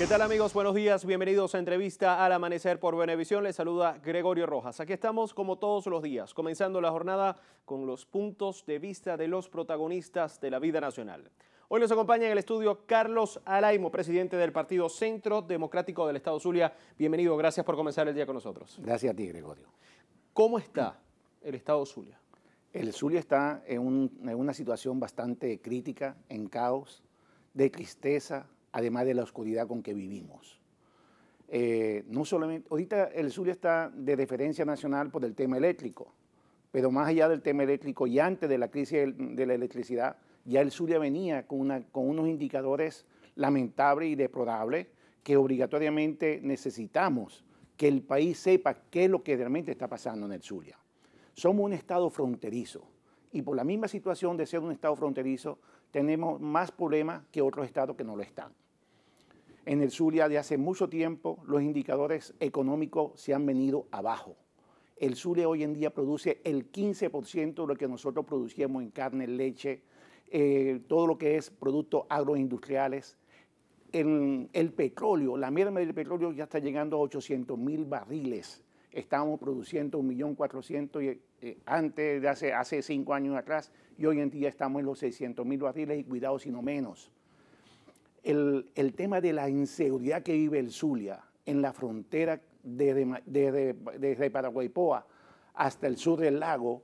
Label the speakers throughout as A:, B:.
A: ¿Qué tal amigos? Buenos días, bienvenidos a entrevista al amanecer por Benevisión. Les saluda Gregorio Rojas. Aquí estamos como todos los días, comenzando la jornada con los puntos de vista de los protagonistas de la vida nacional. Hoy nos acompaña en el estudio Carlos Alaimo, presidente del Partido Centro Democrático del Estado Zulia. Bienvenido, gracias por comenzar el día con nosotros.
B: Gracias a ti, Gregorio.
A: ¿Cómo está el Estado Zulia?
B: El Zulia está en una situación bastante crítica, en caos, de tristeza, además de la oscuridad con que vivimos. Eh, no solamente, ahorita el Zulia está de referencia nacional por el tema eléctrico, pero más allá del tema eléctrico y antes de la crisis de la electricidad, ya el Zulia venía con, con unos indicadores lamentables y deplorables que obligatoriamente necesitamos que el país sepa qué es lo que realmente está pasando en el Zulia. Somos un estado fronterizo y por la misma situación de ser un estado fronterizo tenemos más problemas que otros estados que no lo están. En el Zulia de hace mucho tiempo los indicadores económicos se han venido abajo. El Zulia hoy en día produce el 15% de lo que nosotros producíamos en carne, leche, eh, todo lo que es productos agroindustriales. El, el petróleo, la merma del petróleo ya está llegando a 800 mil barriles. Estábamos produciendo 1.400.000 eh, antes de hace, hace cinco años atrás y hoy en día estamos en los 600 mil barriles y cuidado si no menos el, tema de la inseguridad que vive el Zulia en la frontera desde, Paraguaypoa hasta el sur del lago,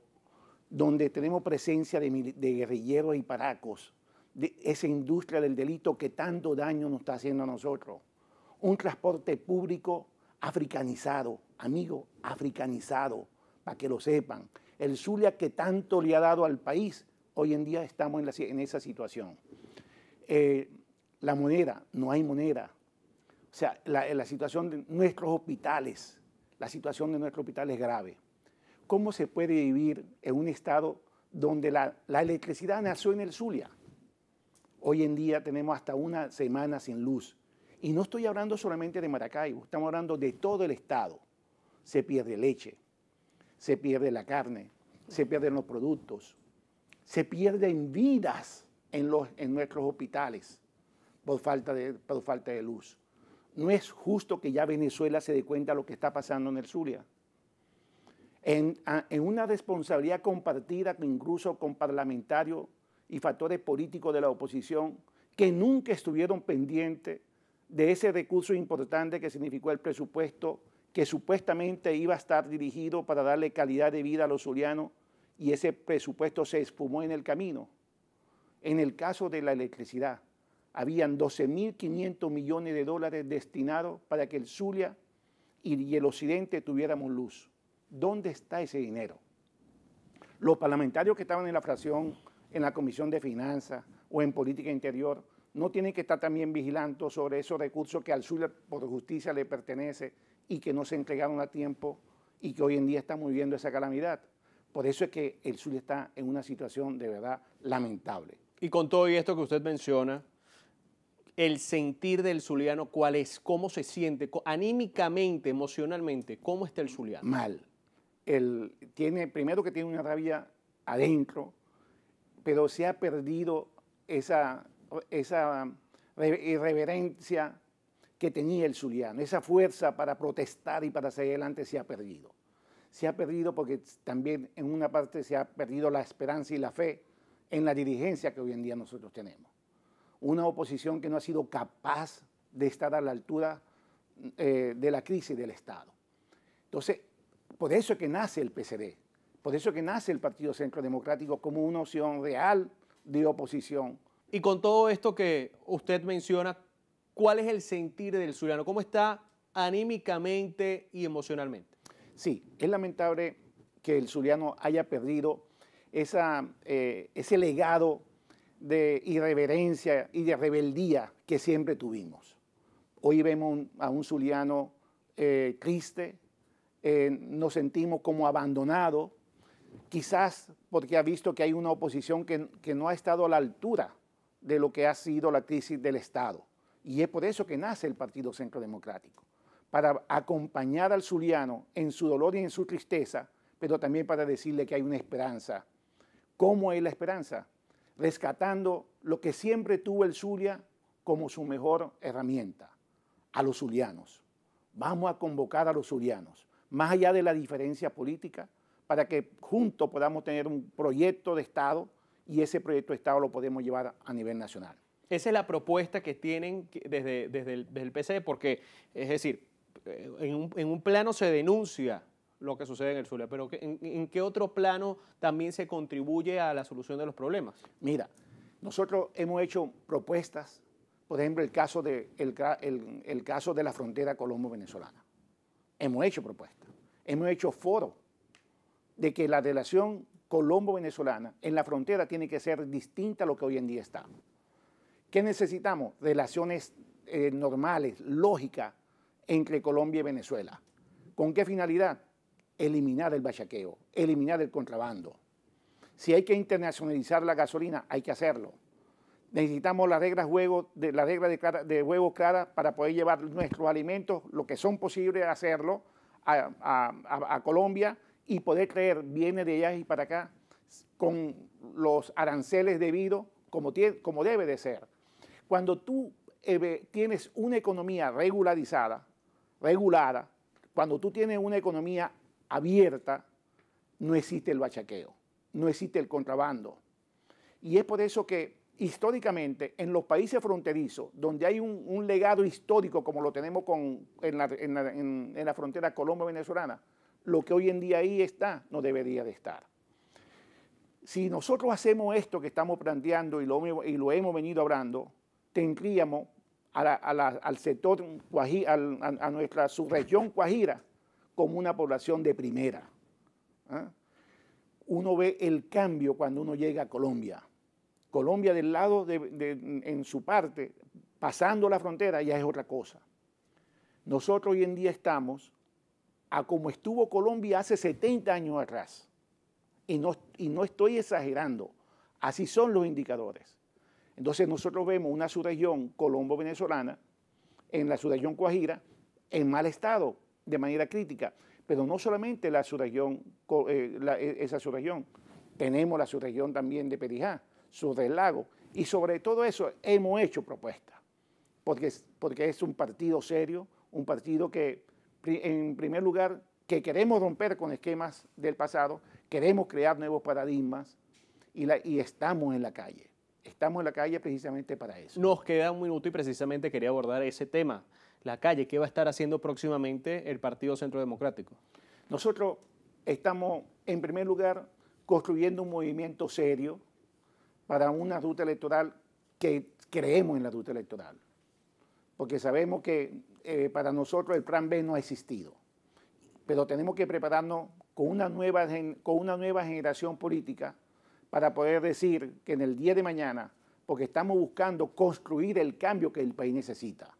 B: donde tenemos presencia de, guerrilleros y paracos, de esa industria del delito que tanto daño nos está haciendo a nosotros. Un transporte público africanizado, amigo, africanizado, para que lo sepan. El Zulia que tanto le ha dado al país, hoy en día estamos en, esa situación. Eh, la moneda, no hay moneda. O sea, la, situación de nuestros hospitales, la situación de nuestros hospitales es grave. ¿Cómo se puede vivir en un estado donde la, electricidad nació en el Zulia? Hoy en día tenemos hasta una semana sin luz. Y no estoy hablando solamente de Maracaibo, estamos hablando de todo el estado. Se pierde leche, se pierde la carne, se pierden los productos, se pierden vidas en, los, en nuestros hospitales por falta de, falta de luz. No es justo que ya Venezuela se dé cuenta de lo que está pasando en el Zulia. En, en, una responsabilidad compartida incluso con parlamentarios y factores políticos de la oposición que nunca estuvieron pendientes de ese recurso importante que significó el presupuesto que supuestamente iba a estar dirigido para darle calidad de vida a los zulianos y ese presupuesto se espumó en el camino. En el caso de la electricidad, habían 12.500 millones de dólares destinados para que el Zulia y el Occidente tuviéramos luz. ¿Dónde está ese dinero? Los parlamentarios que estaban en la fracción, en la Comisión de Finanzas o en Política Interior, no tienen que estar también vigilando sobre esos recursos que al Zulia por justicia le pertenece y que no se entregaron a tiempo y que hoy en día estamos viviendo esa calamidad. Por eso es que el Zulia está en una
A: situación de verdad lamentable. Y con todo esto que usted menciona, el sentir del zuliano, cuál es, cómo se siente, anímicamente, emocionalmente, cómo está el zuliano. Mal. tiene, primero que tiene una rabia adentro,
B: pero se ha perdido esa, esa irreverencia que tenía el zuliano, esa fuerza para protestar y para seguir adelante se ha perdido. Se ha perdido porque también en una parte se ha perdido la esperanza y la fe en la dirigencia que hoy en día nosotros tenemos una oposición que no ha sido capaz de estar a la altura eh, de la crisis del Estado. Entonces, por eso es que nace el PCD, por eso es que nace el Partido Centro Democrático como
A: una opción real de oposición. Y con todo esto que usted menciona, ¿cuál es el sentir del suriano? ¿Cómo está anímicamente y emocionalmente? Sí, es lamentable que el suriano haya perdido esa,
B: eh, ese legado de irreverencia y de rebeldía que siempre tuvimos. Hoy vemos a un Zuliano eh, triste, eh, nos sentimos como abandonado, quizás porque ha visto que hay una oposición que, que no ha estado a la altura de lo que ha sido la crisis del Estado. Y es por eso que nace el Partido Centro Democrático, para acompañar al Zuliano en su dolor y en su tristeza, pero también para decirle que hay una esperanza. ¿Cómo es la esperanza? rescatando lo que siempre tuvo el Zulia como su mejor herramienta, a los zulianos. Vamos a convocar a los zulianos, más allá de la diferencia política, para que juntos podamos tener un proyecto de Estado y ese proyecto de Estado lo podemos llevar a nivel nacional.
A: Esa es la propuesta que tienen desde, el, desde porque, es decir, en un, en un plano se denuncia lo que sucede en el Zulia, pero ¿en, qué otro plano también se contribuye a la solución de los problemas?
B: Mira, nosotros hemos hecho propuestas, por ejemplo, el caso de, el, caso de la frontera colombo-venezolana. Hemos hecho propuestas, hemos hecho foro de que la relación colombo-venezolana en la frontera tiene que ser distinta a lo que hoy en día está. ¿Qué necesitamos? Relaciones eh, normales, lógicas, entre Colombia y Venezuela. ¿Con qué finalidad? eliminar el bachaqueo, eliminar el contrabando. Si hay que internacionalizar la gasolina, hay que hacerlo. Necesitamos las reglas, juego, de, la regla de, para poder llevar nuestros alimentos, lo que son posibles hacerlo, a, Colombia y poder traer bienes de allá y para acá con los aranceles debidos como, como debe de ser. Cuando tú eh, tienes una economía regularizada, regulada, cuando tú tienes una economía abierta, no existe el bachaqueo, no existe el contrabando. Y es por eso que históricamente en los países fronterizos, donde hay un, legado histórico como lo tenemos con, en, la, frontera colombo-venezolana, lo que hoy en día ahí está no debería de estar. Si nosotros hacemos esto que estamos planteando y lo, y lo hemos venido hablando, tendríamos al sector, a, a nuestra subregión cuajira, como una población de primera. ¿eh? Uno ve el cambio cuando uno llega a Colombia. Colombia del lado de, en su parte, pasando la frontera, ya es otra cosa. Nosotros hoy en día estamos a como estuvo Colombia hace 70 años atrás. Y no, y no estoy exagerando. Así son los indicadores. Entonces nosotros vemos una subregión colombo-venezolana, en la subregión Coajira, en mal estado, de manera crítica. Pero no solamente la su región eh, e, esa subregión, tenemos la región también de Perijá, sur del lago. Y sobre todo eso hemos hecho propuestas, porque, porque es un partido serio, un partido que, en primer lugar, que queremos romper con esquemas del pasado, queremos crear nuevos paradigmas y, la, y estamos en la calle. Estamos en la calle precisamente para eso.
A: Nos queda un minuto y precisamente quería abordar ese tema la calle. ¿Qué va a estar haciendo próximamente el Partido Centro Democrático? Nosotros
B: estamos, en primer lugar, construyendo un movimiento serio para una ruta electoral que creemos en la ruta electoral, porque sabemos que eh, para nosotros el plan B no ha existido, pero tenemos que prepararnos con una nueva, con una nueva generación política para poder decir que en el día de mañana, porque estamos buscando construir el cambio que el país necesita.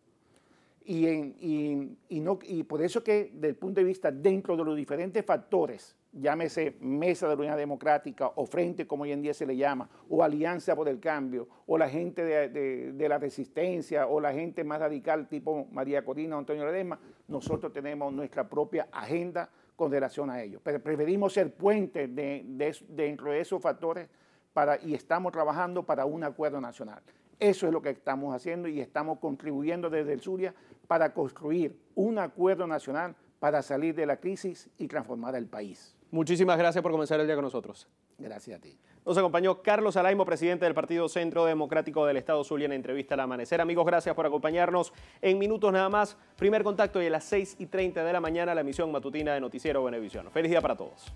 B: Y, no, y por eso que, del punto de vista dentro de los diferentes factores, llámese Mesa de la unidad Democrática o Frente, como hoy en día se le llama, o Alianza por el Cambio, o la gente de, la Resistencia, o la gente más radical tipo María Corina o Antonio Ledesma, nosotros tenemos nuestra propia agenda con relación a ellos. Pero preferimos ser puentes dentro de esos factores para, y estamos trabajando para un acuerdo nacional. Eso es lo que estamos haciendo y estamos contribuyendo desde el Zulia para construir un acuerdo nacional para salir de la crisis y transformar el país.
A: Muchísimas gracias por comenzar el día con nosotros. Gracias a ti. Nos acompañó Carlos Alaimo, presidente del Partido Centro Democrático del Estado Zulia en entrevista al amanecer. Amigos, gracias por acompañarnos en minutos nada más. Primer contacto y a las 6 y 30 de la mañana la emisión matutina de Noticiero Benevisión. Feliz día para todos.